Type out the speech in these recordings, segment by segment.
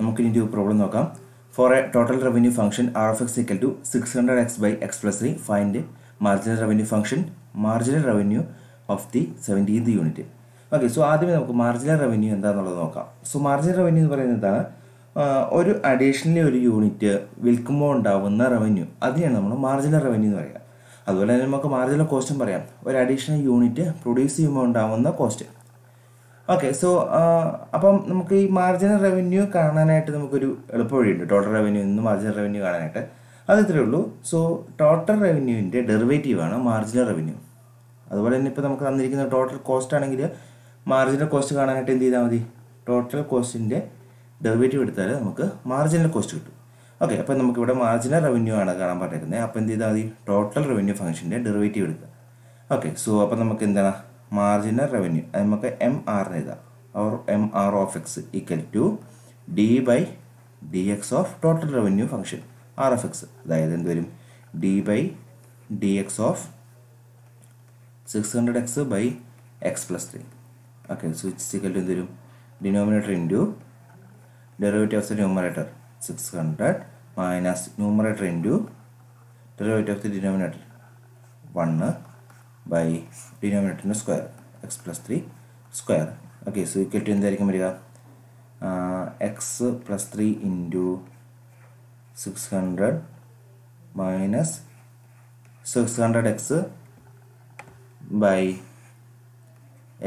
നമുക്ക് ഇതിൻ്റെ ഒരു പ്രോബ്ലം നോക്കാം for a total revenue function R of X equal to six hundred X by X plus three find marginal revenue function marginal revenue of the seventeenth unit okay so ആദ്യമേ നമുക്ക് marginal revenue എന്താണെന്നുള്ളത് നോക്കാം so marginal revenue എന്ന് പറയുന്നത് എന്താണ് ഒരു additionally ഒരു unit വിൽക്കുമ്പോൾ ഉണ്ടാവുന്ന റവന്യൂ അതിനെയാണ് നമ്മൾ മാർജിനൽ റവന്യൂ എന്ന് പറയുക അതുപോലെ തന്നെ നമുക്ക് മാർജിനൽ കോസ്റ്റും പറയാം ഒരു അഡീഷണൽ യൂണിറ്റ് പ്രൊഡ്യൂസ് ചെയ്യുമ്പോൾ ഉണ്ടാവുന്ന കോസ്റ്റ് ഓക്കെ സോ uh, അപ്പം നമുക്ക് ഈ മാർജിനൽ റവന്യൂ കാണാനായിട്ട് നമുക്കൊരു എളുപ്പവഴിയുണ്ട് ടോട്ടൽ റവന്യൂ നിന്ന് മാർജിനൽ റവന്യൂ കാണാനായിട്ട് അത് ഇത്രയേ ഉള്ളൂ സോ ടോട്ടൽ റവന്യൂവിൻ്റെ ഡെറിവേറ്റീവാണ് മാർജിനൽ റവന്യൂ അതുപോലെ തന്നെ ഇപ്പോൾ നമുക്ക് തന്നിരിക്കുന്ന ടോട്ടൽ കോസ്റ്റ് ആണെങ്കിൽ മാർജിനൽ കോസ്റ്റ് കാണാനായിട്ട് എന്ത് ചെയ്താൽ മതി ടോട്ടൽ കോസ്റ്റിൻ്റെ ഡെറിവേറ്റീവ് എടുത്താൽ നമുക്ക് മാർജിനൽ കോസ്റ്റ് കിട്ടും ഓക്കെ അപ്പോൾ നമുക്കിവിടെ മാർജിനൽ റവന്യൂ ആണ് കാണാൻ പറഞ്ഞിരുന്നത് അപ്പോൾ എന്ത് ചെയ്താൽ മതി ടോട്ടൽ റവന്യൂ ഫംഗ്ഷൻ്റെ ഡെറിവേറ്റീവ് എടുക്കുക ഓക്കെ സോ അപ്പോൾ നമുക്ക് എന്താണ് മാർജിനൽ റവന്യൂ അത് നമുക്ക് എം ആർ എഴുതാം or M R of X equal to D by D X of total revenue function R of X അതായത് എന്ത് വരും D by D X of six hundred X by X plus three okay സൂചിച്ചിക്കൽ എന്ത് വരും denominator into derivative of the numerator six hundred minus numerator into derivative of the denominator one by ഡിനോമിനേറ്ററിന് square X plus three square okay so so equal എന്തായിരിക്കും വരിക X plus three into six hundred minus six hundred X by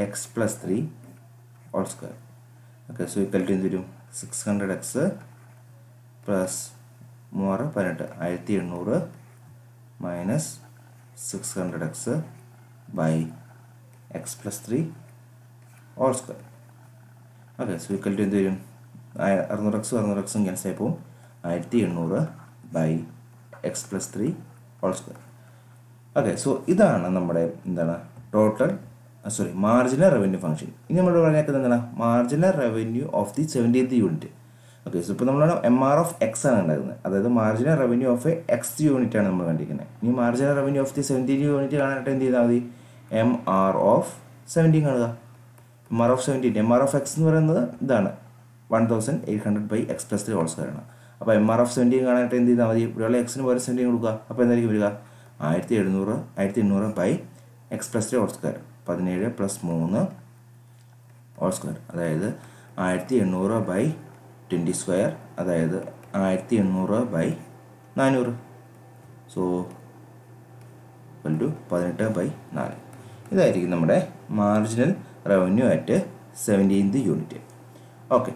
X plus three all square okay so equal to എന്ത് വരും six hundred X plus മൂവാറ് പതിനെട്ട് ആയിരത്തി എണ്ണൂറ് minus six hundred X by x plus 3 all square okay so equal to എന്ത് വരും അറുന്നൂറ് എക്സും അറുന്നൂറ് എക്സും ക്യാൻസൽ ആയി പോകും ആയിരത്തി എണ്ണൂറ് by X plus three whole square okay so ഇതാണ് നമ്മുടെ എന്താണ് total sorry marginal revenue function ഇനി നമ്മൾ പറഞ്ഞേക്കുന്നത് എന്താണ് marginal revenue of the seventeenth unit okay so ഇപ്പോൾ നമ്മളാണ് എം ആർ ഓഫ് എക്സ് ആണ് ഉണ്ടായിരുന്നത് അതായത് marginal revenue of X unit ആണ് നമ്മൾ കണ്ടിരിക്കുന്നത് ഇനി marginal revenue of the seventeen unit കാണാനായിട്ട് എന്ത് ചെയ്താൽ മതി എം ആർ ഓഫ് സെവൻറ്റീൻ കാണുക M R of seventeen M R of X എന്ന് പറയുന്നത് ഇതാണ് one thousand eight hundred by X plus three whole square അപ്പോൾ എം ആർ ഓഫ് സെവൻറ്റീൻ കാണാനായിട്ട് എന്ത് ചെയ്താൽ മതി ഇവിടെയുള്ള എക്സിന് പകരം സെവൻറ്റീൻ കൊടുക്കുക അപ്പോൾ എന്തായിരിക്കും വരിക ആയിരത്തി എഴുന്നൂറ് ആയിരത്തി എണ്ണൂറ് by X plus three whole square പതിനേഴ് പ്ലസ് മൂന്ന് ഹോൾ സ്ക്വയർ അതായത് ആയിരത്തി എണ്ണൂറ് ബൈ ട്വൻറ്റി സ്ക്വയർ അതായത് ആയിരത്തി എണ്ണൂറ് ബൈ നാനൂറ് സോ വൺ ടു പതിനെട്ട് ബൈ നാല് ഇതായിരിക്കും നമ്മുടെ marginal revenue at seventeenth unit okay